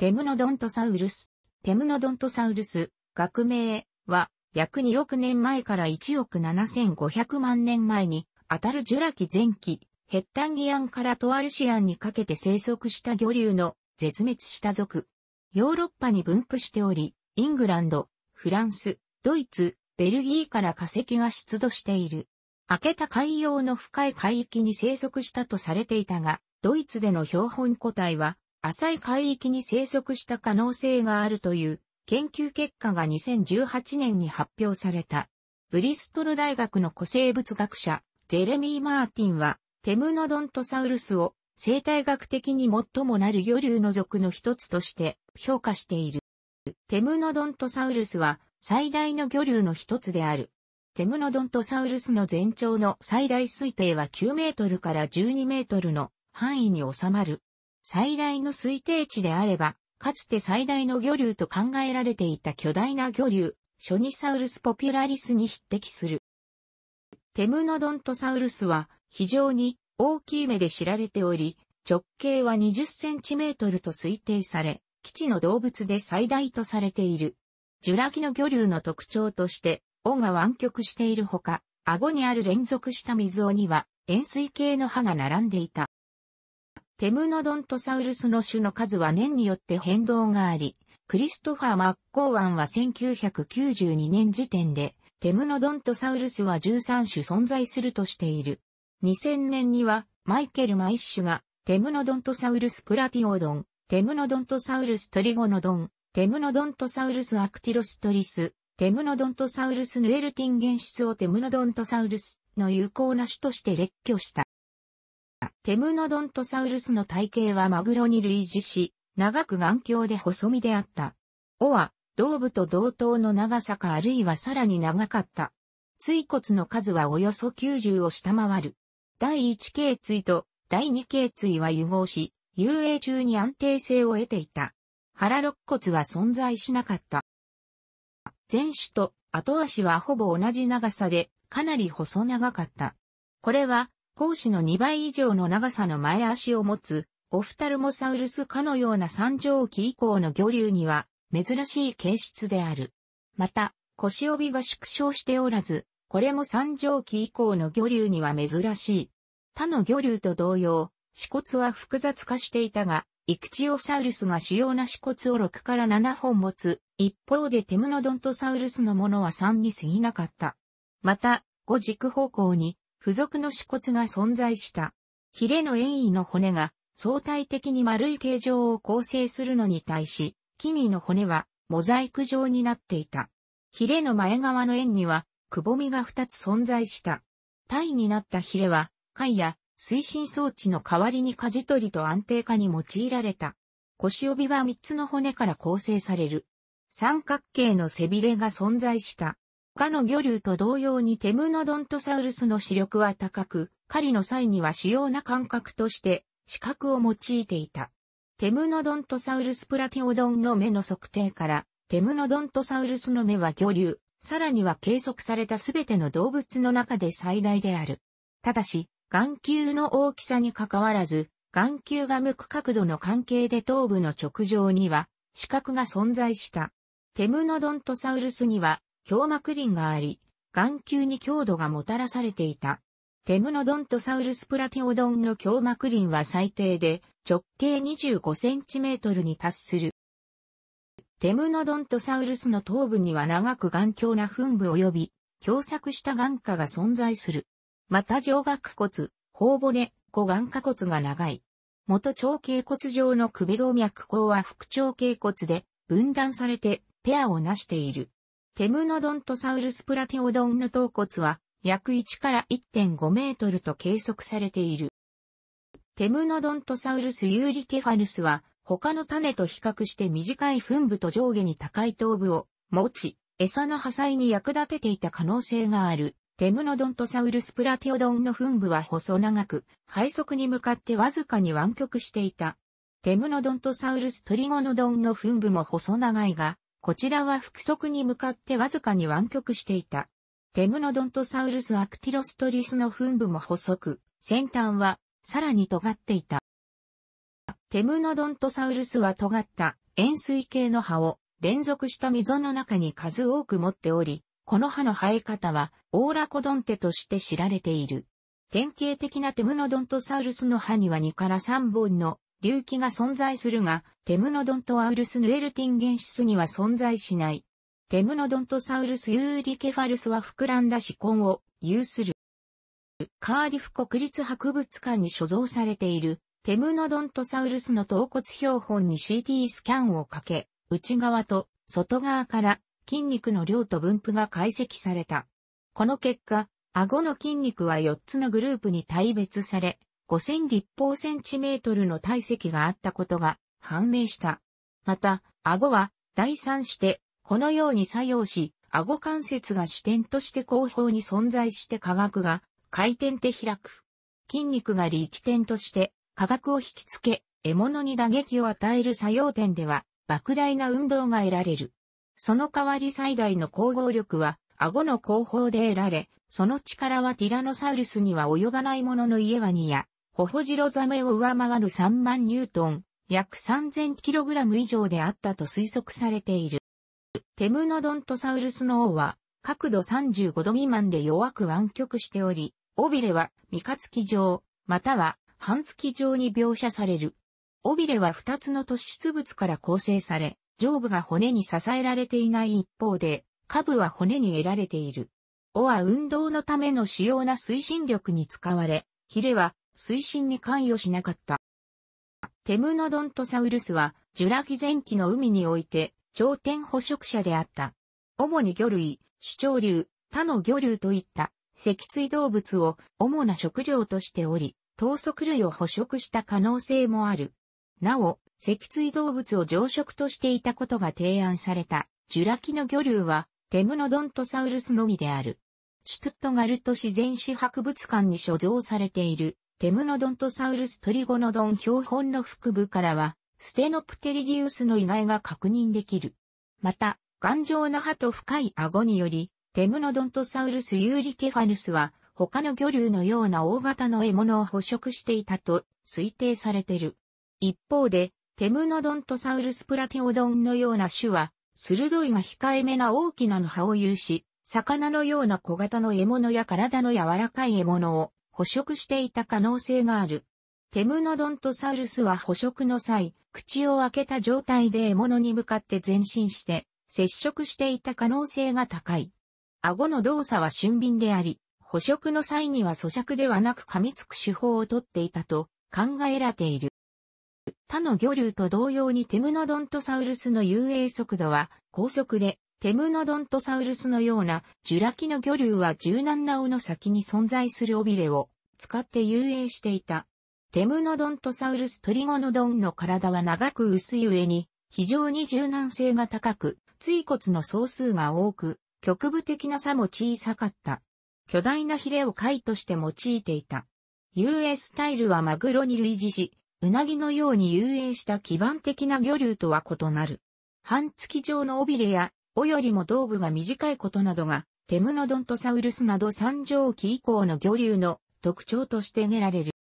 テムノドントサウルス。テムノドントサウルス、学名は、約2億年前から1億7500万年前に、アたるジュラ紀前期、ヘッタンギアンからトアルシアンにかけて生息した魚竜の絶滅した族。ヨーロッパに分布しており、イングランド、フランス、ドイツ、ベルギーから化石が出土している。明けた海洋の深い海域に生息したとされていたが、ドイツでの標本個体は浅い海域に生息した可能性があるという研究結果が2018年に発表された。ブリストル大学の古生物学者、ジェレミー・マーティンは、テムノドントサウルスを生態学的に最もなる魚流の属の一つとして評価している。テムノドントサウルスは最大の魚流の一つである。テムノドントサウルスの全長の最大推定は9メートルから12メートルの範囲に収まる。最大の推定値であれば、かつて最大の魚流と考えられていた巨大な魚流、ショニサウルスポピュラリスに匹敵する。テムノドントサウルスは非常に大きい目で知られており、直径は20センチメートルと推定され、基地の動物で最大とされている。ジュラ紀の魚流の特徴として、尾が湾曲しているほか、顎にある連続した水尾には、円錐形の歯が並んでいた。テムノドントサウルスの種の数は年によって変動があり、クリストファー・マッコーアンは1992年時点で、テムノドントサウルスは13種存在するとしている。2000年には、マイケル・マイッシュが、テムノドントサウルスプラティオドン、テムノドントサウルストリゴノドン、テムノドントサウルスアクティロストリス、テムノドントサウルスヌエルティン原質をテムノドントサウルスの有効な種として列挙した。テムノドントサウルスの体型はマグロに類似し、長く眼鏡で細身であった。尾は、胴部と同等の長さかあるいはさらに長かった。椎骨の数はおよそ90を下回る。第1頸椎と第2頸椎は融合し、遊泳中に安定性を得ていた。腹肋骨は存在しなかった。前肢と後足はほぼ同じ長さで、かなり細長かった。これは、講師の2倍以上の長さの前足を持つ、オフタルモサウルス科のような三畳期以降の魚流には、珍しい形質である。また、腰帯が縮小しておらず、これも三畳期以降の魚流には珍しい。他の魚竜と同様、死骨は複雑化していたが、イクチオサウルスが主要な死骨を6から7本持つ、一方でテムノドントサウルスのものは3に過ぎなかった。また、5軸方向に付属の死骨が存在した。ヒレの円位の骨が相対的に丸い形状を構成するのに対し、キミの骨はモザイク状になっていた。ヒレの前側の円には、くぼみが2つ存在した。体になったヒレは、貝や推進装置の代わりに舵取りと安定化に用いられた。腰帯は3つの骨から構成される。三角形の背びれが存在した。他の魚竜と同様にテムノドントサウルスの視力は高く、狩りの際には主要な感覚として視覚を用いていた。テムノドントサウルスプラティオドンの目の測定から、テムノドントサウルスの目は魚流、さらには計測されたすべての動物の中で最大である。ただし、眼球の大きさにかかわらず、眼球が向く角度の関係で頭部の直上には、視覚が存在した。テムノドントサウルスには、胸膜林があり、眼球に強度がもたらされていた。テムノドントサウルスプラティオドンの胸膜林は最低で直径25センチメートルに達する。テムノドントサウルスの頭部には長く頑強な噴部及び狭窄した眼下が存在する。また上顎骨、頬骨、小眼下骨が長い。元長頸骨上の首動脈口は副長頸骨で分断されてペアを成している。テムノドントサウルスプラティオドンの頭骨は約1から1.5メートルと計測されている。テムノドントサウルスユーリケファヌスは他の種と比較して短い噴部と上下に高い頭部を持ち、餌の破砕に役立てていた可能性がある。テムノドントサウルスプラティオドンの噴部は細長く、背側に向かってわずかに湾曲していた。テムノドントサウルストリゴノドンの噴部も細長いが、こちらは複足に向かってわずかに湾曲していた。テムノドントサウルスアクティロストリスの分部も細く、先端はさらに尖っていた。テムノドントサウルスは尖った円錐形の歯を連続した溝の中に数多く持っており、この歯の生え方はオーラコドンテとして知られている。典型的なテムノドントサウルスの歯には2から3本の隆起が存在するが、テムノドントアウルスヌエルティンゲンシスには存在しない。テムノドントサウルスユーリケファルスは膨らんだ子根を有する。カーディフ国立博物館に所蔵されている、テムノドントサウルスの頭骨標本に CT スキャンをかけ、内側と外側から筋肉の量と分布が解析された。この結果、顎の筋肉は4つのグループに大別され、5000立方センチメートルの体積があったことが判明した。また、顎は第三して、このように作用し、顎関節が視点として後方に存在して科学が回転で開く。筋肉が力点として化学を引きつけ、獲物に打撃を与える作用点では、莫大な運動が得られる。その代わり最大の攻合力は、顎の後方で得られ、その力はティラノサウルスには及ばないものの家はワニや、ホホジロザメを上回る3万ニュートン、約3 0 0 0ラム以上であったと推測されている。テムノドントサウルスの王は、角度35度未満で弱く湾曲しており、尾びれは三日月状、または半月状に描写される。尾びれは二つの突出物から構成され、上部が骨に支えられていない一方で、下部は骨に得られている。尾は運動のための主要な推進力に使われ、ヒレは推進に関与しなかった。テムノドントサウルスは、ジュラ紀前期の海において、頂点捕食者であった。主に魚類、主張流、他の魚流といった、脊椎動物を主な食料としており、糖足類を捕食した可能性もある。なお、脊椎動物を常食としていたことが提案された、ジュラ紀の魚流は、テムノドントサウルスのみである。シュトゥットガルト自然史博物館に所蔵されているテムノドントサウルストリゴノドン標本の腹部からは、ステノプテリディウスの遺骸が確認できる。また、頑丈な歯と深い顎により、テムノドントサウルスユーリケファヌスは、他の魚類のような大型の獲物を捕食していたと推定されている。一方で、テムノドントサウルスプラテオドンのような種は、鋭いが控えめな大きなの歯を有し、魚のような小型の獲物や体の柔らかい獲物を捕食していた可能性がある。テムノドントサウルスは捕食の際、口を開けた状態で獲物に向かって前進して、接触していた可能性が高い。顎の動作は俊敏であり、捕食の際には咀嚼ではなく噛みつく手法をとっていたと考えられている。他の魚類と同様にテムノドントサウルスの遊泳速度は高速でテムノドントサウルスのような、ジュラキの魚竜は柔軟な尾の先に存在する尾びれを使って遊泳していた。テムノドントサウルストリゴノドンの体は長く薄い上に、非常に柔軟性が高く、椎骨の総数が多く、局部的な差も小さかった。巨大なヒレを貝として用いていた。遊泳スタイルはマグロに類似し、うなぎのように遊泳した基盤的な魚類とは異なる。半月状の尾びれやおよりも胴部が短いことなどが、テムノドントサウルスなど三畳期以降の魚竜の特徴として挙げられる。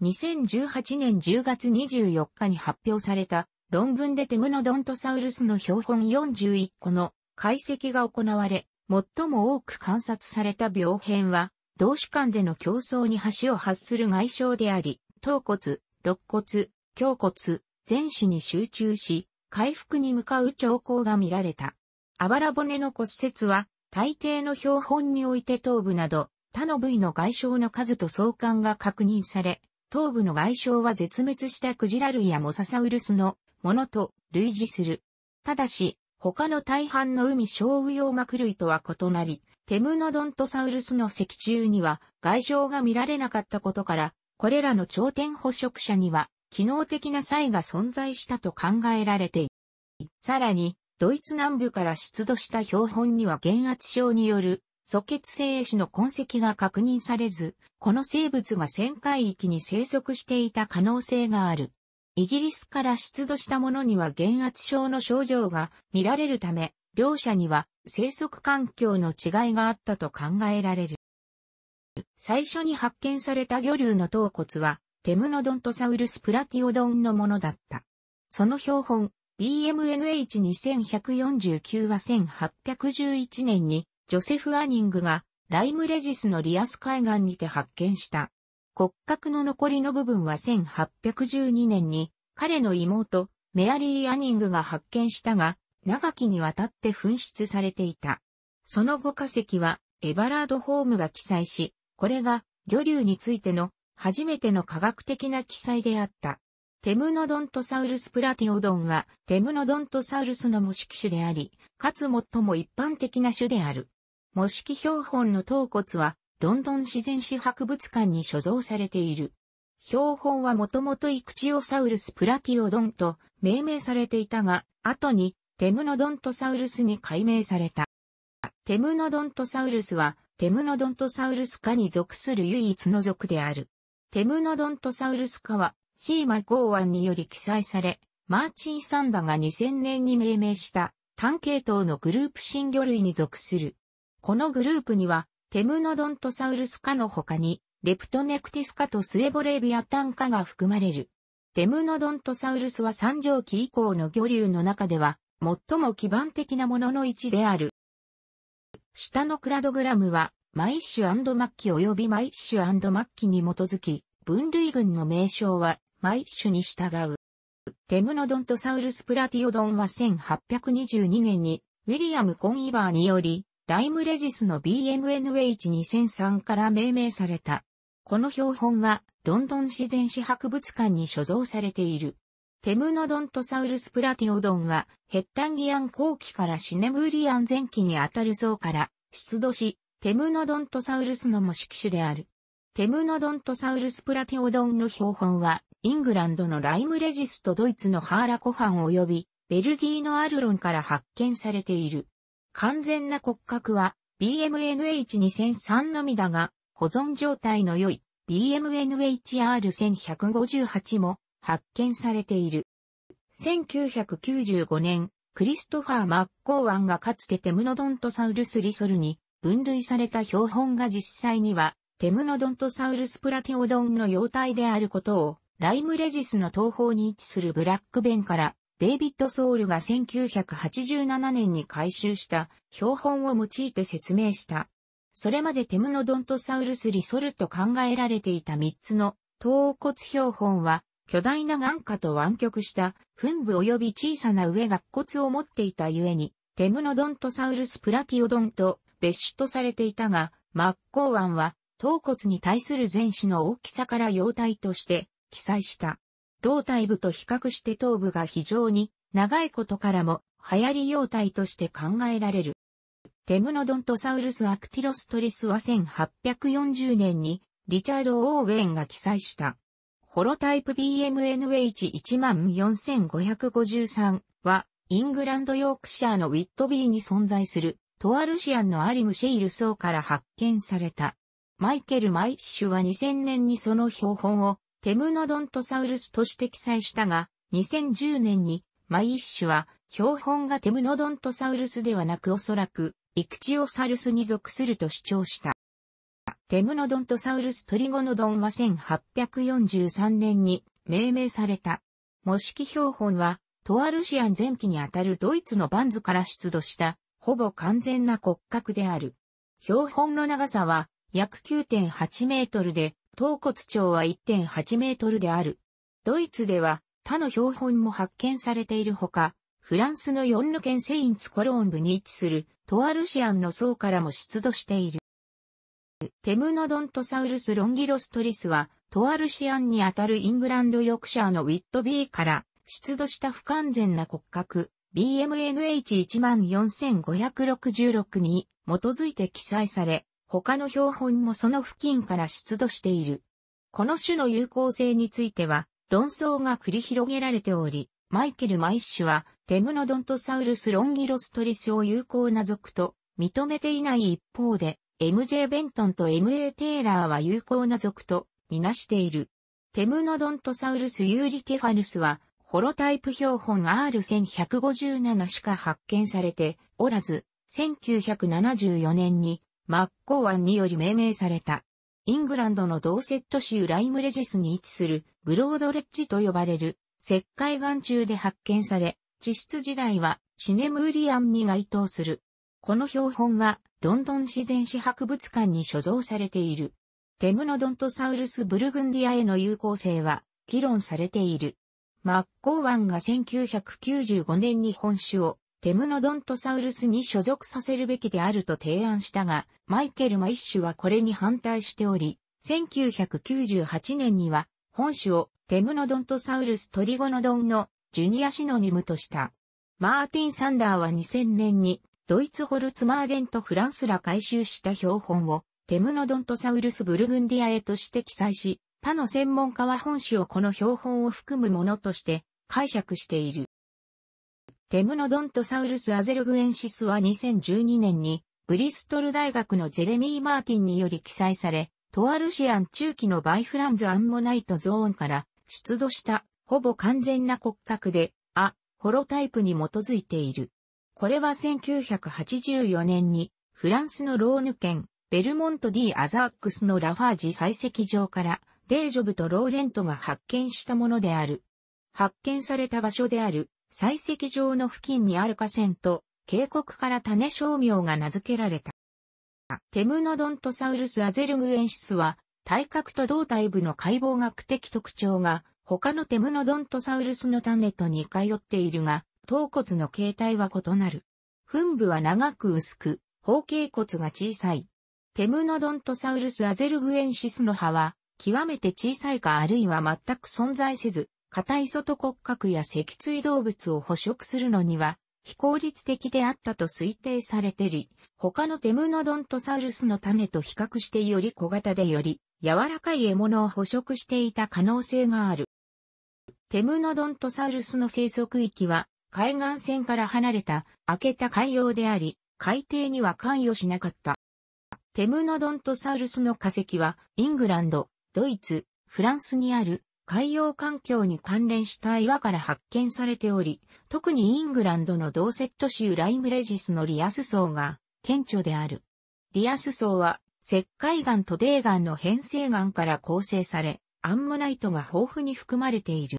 2018年10月24日に発表された論文でテムノドントサウルスの標本41個の解析が行われ、最も多く観察された病変は、同種間での競争に橋を発する外傷であり、頭骨、肋骨、胸骨、全肢に集中し、回復に向かう兆候が見られた。あばら骨の骨折は、大抵の標本において頭部など、他の部位の外傷の数と相関が確認され、頭部の外傷は絶滅したクジラ類やモササウルスのものと類似する。ただし、他の大半の海小雨用膜類とは異なり、テムノドントサウルスの脊柱には外傷が見られなかったことから、これらの頂点捕食者には機能的な差異が存在したと考えられている。さらに、ドイツ南部から出土した標本には減圧症による素血性死の痕跡が確認されず、この生物が旋回域に生息していた可能性がある。イギリスから出土したものには減圧症の症状が見られるため、両者には生息環境の違いがあったと考えられる。最初に発見された魚竜の頭骨は、テムノドントサウルスプラティオドンのものだった。その標本、BMNH2149 は1811年にジョセフ・アニングがライムレジスのリアス海岸にて発見した。骨格の残りの部分は1812年に彼の妹メアリー・アニングが発見したが長きにわたって紛失されていた。その後化石はエバラード・ホームが記載し、これが魚竜についての初めての科学的な記載であった。テムノドントサウルスプラティオドンは、テムノドントサウルスの模式種であり、かつ最も一般的な種である。模式標本の頭骨は、ロンドン自然史博物館に所蔵されている。標本はもともとイクチオサウルスプラティオドンと命名されていたが、後にテムノドントサウルスに改名された。テムノドントサウルスは、テムノドントサウルス科に属する唯一の属である。テムノドントサウルス科は、シーマ剛腕により記載され、マーチン・サンダが2000年に命名した単系統のグループ新魚類に属する。このグループには、テムノドントサウルス科の他に、レプトネクティス科とスエボレビアタン科が含まれる。テムノドントサウルスは三畳紀以降の魚流の中では、最も基盤的なものの位置である。下のクラドグラムは、マイッシュマッキ及びマイッシュマッキに基づき、分類群の名称は毎種に従う。テムノドントサウルスプラティオドンは1822年にウィリアム・コン・イバーによりライムレジスの BMNH2003 から命名された。この標本はロンドン自然史博物館に所蔵されている。テムノドントサウルスプラティオドンはヘッタンギアン後期からシネムーリアン前期にあたる層から出土し、テムノドントサウルスの模式種である。テムノドントサウルスプラティオドンの標本はイングランドのライムレジスとドイツのハーラコファン及び、ベルギーのアルロンから発見されている。完全な骨格は BMNH2003 のみだが、保存状態の良い BMNHR1158 も発見されている。1995年、クリストファー・マッコーアンがかつてテムノドントサウルスリソルに分類された標本が実際にはテムノドントサウルスプラテオドンの様態であることをライムレジスの東方に位置するブラックベンから、デイビッド・ソウルが1987年に回収した標本を用いて説明した。それまでテムノドントサウルスリソルと考えられていた3つの頭骨標本は、巨大な眼下と湾曲した墳部及び小さな上が骨を持っていたゆえに、テムノドントサウルスプラティオドンと別種とされていたが、マッコウンは頭骨に対する前肢の大きさから容態として、記載した。胴体部と比較して頭部が非常に長いことからも流行り様態として考えられる。テムノドントサウルスアクティロストリスは1840年にリチャード・オーウェンが記載した。ホロタイプ BMNH14553 はイングランド・ヨークシャーのウィットビーに存在するトアルシアンのアリムシェイル層から発見された。マイケル・マイッシュは2000年にその標本をテムノドントサウルスとして記載したが、2010年にマイッシュは標本がテムノドントサウルスではなくおそらくイクチオサルスに属すると主張した。テムノドントサウルストリゴノドンは1843年に命名された。模式標本は、トアルシアン前期にあたるドイツのバンズから出土した、ほぼ完全な骨格である。標本の長さは約9.8メートルで、頭骨長は1.8メートルである。ドイツでは他の標本も発見されているほか、フランスのヨンヌ県セインツコロンブに位置するトアルシアンの層からも出土している。テムノドントサウルス・ロンギロストリスは、トアルシアンにあたるイングランド・ヨクシャーのウィットビーから出土した不完全な骨格 BMNH14566 に基づいて記載され、他の標本もその付近から出土している。この種の有効性については、論争が繰り広げられており、マイケル・マイッシュは、テムノドントサウルス・ロンギロストリスを有効な属と認めていない一方で、MJ ベントンと MA テイラーは有効な属とみなしている。テムノドントサウルス・ユーリケファルスは、ホロタイプ標本 R1157 しか発見されておらず、1974年にマッコー湾により命名された。イングランドのドーセット州ライムレジスに位置するブロードレッジと呼ばれる石灰岩中で発見され、地質時代はシネムーリアンに該当する。この標本はロンドン自然史博物館に所蔵されている。テムノドントサウルスブルグンディアへの有効性は議論されている。マッコー湾が1995年に本種をテムノドントサウルスに所属させるべきであると提案したが、マイケル・マイッシュはこれに反対しており、1998年には本種をテムノドントサウルストリゴノドンのジュニアシノニムとした。マーティン・サンダーは2000年にドイツホルツマーデンとフランスら回収した標本をテムノドントサウルスブルグンディアへとして記載し、他の専門家は本種をこの標本を含むものとして解釈している。テムノドントサウルスアゼルグエンシスは2012年にブリストル大学のジェレミー・マーティンにより記載され、トアルシアン中期のバイフランズ・アンモナイトゾーンから出土したほぼ完全な骨格で、ア、ホロタイプに基づいている。これは1984年にフランスのローヌ県ベルモント・ディ・アザックスのラファージ採石場からデージョブとローレントが発見したものである。発見された場所である採石場の付近にある河川と、渓谷から種商名が名付けられた。テムノドントサウルスアゼルムエンシスは、体格と胴体部の解剖学的特徴が、他のテムノドントサウルスの種と似通っているが、頭骨の形態は異なる。墳部は長く薄く、方形骨が小さい。テムノドントサウルスアゼルグエンシスの歯は、極めて小さいかあるいは全く存在せず、硬い外骨格や脊椎動物を捕食するのには、非効率的であったと推定されてり、他のテムノドントサウルスの種と比較してより小型でより柔らかい獲物を捕食していた可能性がある。テムノドントサウルスの生息域は海岸線から離れた開けた海洋であり、海底には関与しなかった。テムノドントサウルスの化石はイングランド、ドイツ、フランスにある海洋環境に関連した岩から発見されており、特にイングランドのドーセット州ライムレジスのリアス層が顕著である。リアス層は石灰岩と泥岩の変成岩から構成され、アンモナイトが豊富に含まれている。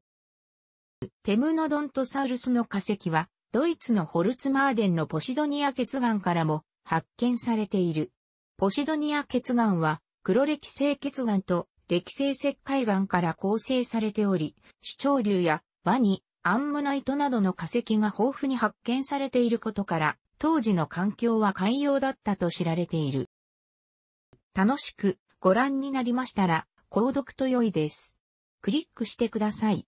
テムノドントサウルスの化石は、ドイツのホルツマーデンのポシドニア血岩からも発見されている。ポシドニア血岩は黒歴性血岩と歴成石灰岩から構成されており、主張竜やワニ、アンモナイトなどの化石が豊富に発見されていることから、当時の環境は海洋だったと知られている。楽しくご覧になりましたら、購読と良いです。クリックしてください。